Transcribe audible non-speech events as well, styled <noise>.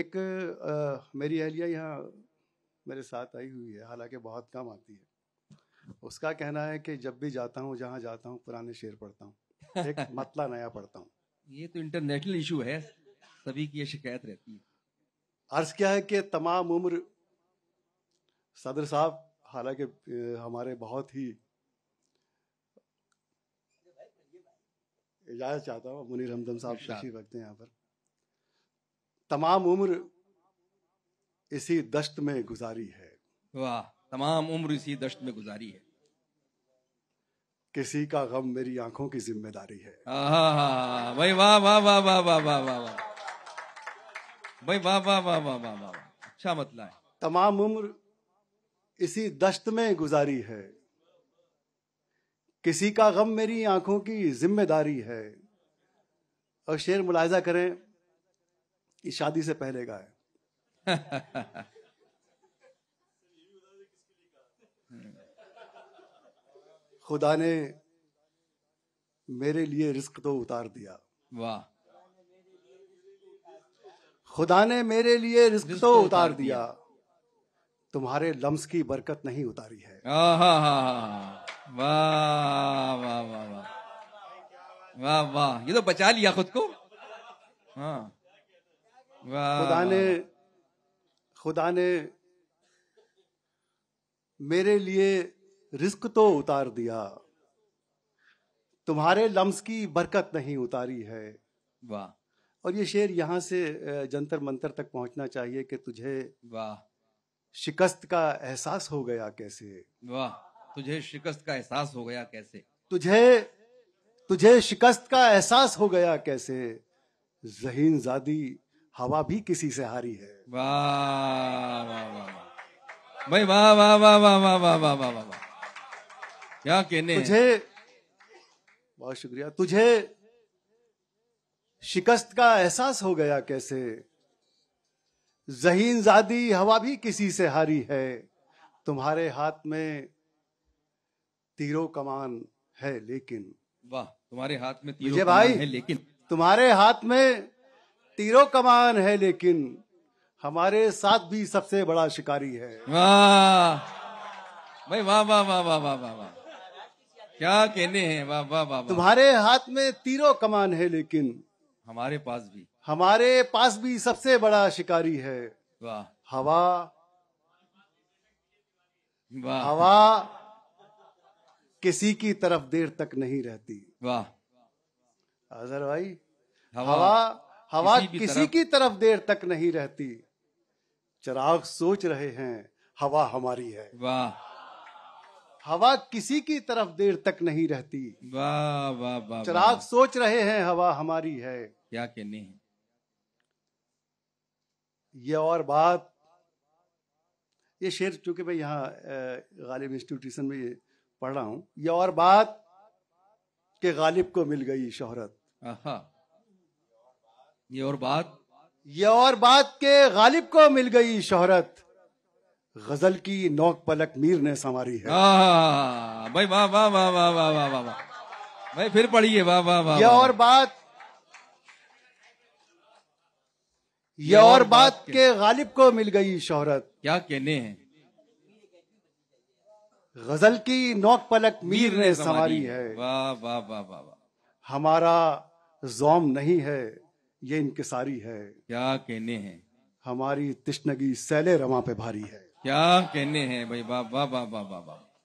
एक आ, मेरी अहलिया यहाँ मेरे साथ आई हुई है हालांकि बहुत कम आती है उसका कहना है कि जब भी जाता हूँ जहाँ जाता हूँ पुराने शेर पढ़ता हूँ एक <laughs> मतला नया पढ़ता हूँ ये तो इंटरनेशनल इशू है सभी की ये शिकायत रहती है अर्ज क्या है कि तमाम उम्र सदर साहब हालांकि हमारे बहुत ही इजाज़त चाहता हूँ मुनीर हमदम साहब तशीफ रखते हैं यहाँ पर तमाम उम्र इसी दश्त में गुजारी है वाह तमाम उम्र इसी दश्त में गुजारी है किसी का गम मेरी आंखों की जिम्मेदारी है भाई वाह वाह वाह वाह वाह वाह वाह वाह भाई वाह वाह वाह वाह वाह वाह अच्छा मतला है तमाम उम्र इसी दश्त में गुजारी है किसी का गम मेरी आंखों की जिम्मेदारी है और शेर मुलायजा करें ये शादी से पहले का है <laughs> खुदा ने मेरे लिए रिस्क तो उतार दिया वाह खुदा ने मेरे लिए रिस्क, तो, तो उतार, दिया तुम्हारे लम्स की बरकत नहीं उतारी है वाह वाह वाह वाह वाह ये तो बचा लिया खुद को हाँ खुदा ने खुदा ने मेरे लिए रिस्क तो उतार दिया तुम्हारे लम्स की बरकत नहीं उतारी है वाह और ये शेर यहाँ से जंतर मंतर तक पहुंचना चाहिए कि तुझे वाह शिकस्त का एहसास हो गया कैसे वाह तुझे शिकस्त का एहसास हो गया कैसे तुझे तुझे शिकस्त का एहसास हो गया कैसे जहीन जादी हवा भी किसी से हारी है भाई वाह वाह वाह वाह वाह वाह वाह वाह वाह क्या कहने तुझे बहुत शुक्रिया तुझे शिकस्त का एहसास हो गया कैसे जहीन जादी हवा भी किसी से हारी है तुम्हारे हाथ में तीरो कमान है लेकिन वाह तुम्हारे हाथ में तीरो कमान है लेकिन तुम्हारे हाथ में तीरों कमान है लेकिन हमारे साथ भी सबसे बड़ा शिकारी है वाह वाह वाह वाह वाह वाह वाह वाह क्या कहने हैं वाह वाह वाह तुम्हारे हाथ में तीरों कमान है लेकिन हमारे पास भी हमारे पास भी सबसे बड़ा शिकारी है वाह हवा वाह हवा किसी की तरफ देर तक नहीं रहती वाह अजहर भाई हवा, हवा हवा किसी, किसी की तरफ देर तक नहीं रहती चिराग सोच रहे हैं हवा हमारी है वाह हवा किसी की तरफ देर तक नहीं रहती वाह वाह वाह चिराग सोच रहे हैं हवा हमारी है क्या कहने है ये और बात ये शेर चूंकि मैं यहाँ गालिब इंस्टीट्यूशन में ये पढ़ रहा हूँ ये और बात के गालिब को मिल गई शोहरत ये और बात ये और बात के गालिब को मिल गई शोहरत गजल की नोक पलक मीर ने संवारी है भाई वाह वाह वाह वाह वाह वाह वाह वाह भाई फिर पढ़िए वाह वाह वाह ये और बात ये और बात के गालिब को मिल गई शोहरत क्या कहने हैं गजल की नोक पलक मीर, ने संवारी है वाह वाह वाह वाह हमारा जोम नहीं है ये इनकिसारी है क्या कहने हैं हमारी तिश्नगी सैले रमा पे भारी है क्या कहने हैं भाई बाबा बाबा बाबा बाबा